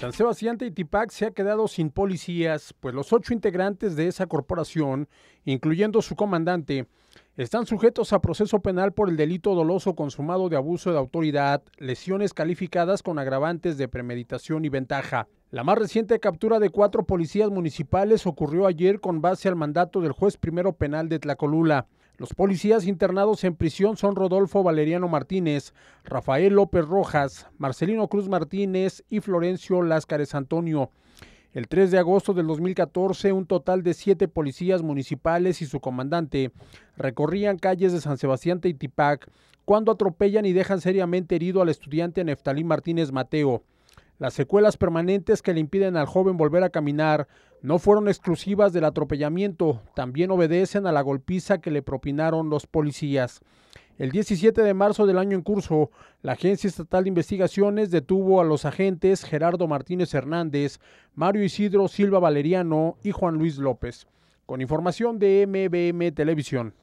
San Sebastián Teitipac se ha quedado sin policías, pues los ocho integrantes de esa corporación, incluyendo su comandante, están sujetos a proceso penal por el delito doloso consumado de abuso de autoridad, lesiones calificadas con agravantes de premeditación y ventaja. La más reciente captura de cuatro policías municipales ocurrió ayer con base al mandato del juez primero penal de Tlacolula. Los policías internados en prisión son Rodolfo Valeriano Martínez, Rafael López Rojas, Marcelino Cruz Martínez y Florencio Láscares Antonio. El 3 de agosto del 2014, un total de siete policías municipales y su comandante recorrían calles de San Sebastián Teitipac cuando atropellan y dejan seriamente herido al estudiante Neftalí Martínez Mateo. Las secuelas permanentes que le impiden al joven volver a caminar no fueron exclusivas del atropellamiento, también obedecen a la golpiza que le propinaron los policías. El 17 de marzo del año en curso, la Agencia Estatal de Investigaciones detuvo a los agentes Gerardo Martínez Hernández, Mario Isidro Silva Valeriano y Juan Luis López. Con información de MBM Televisión.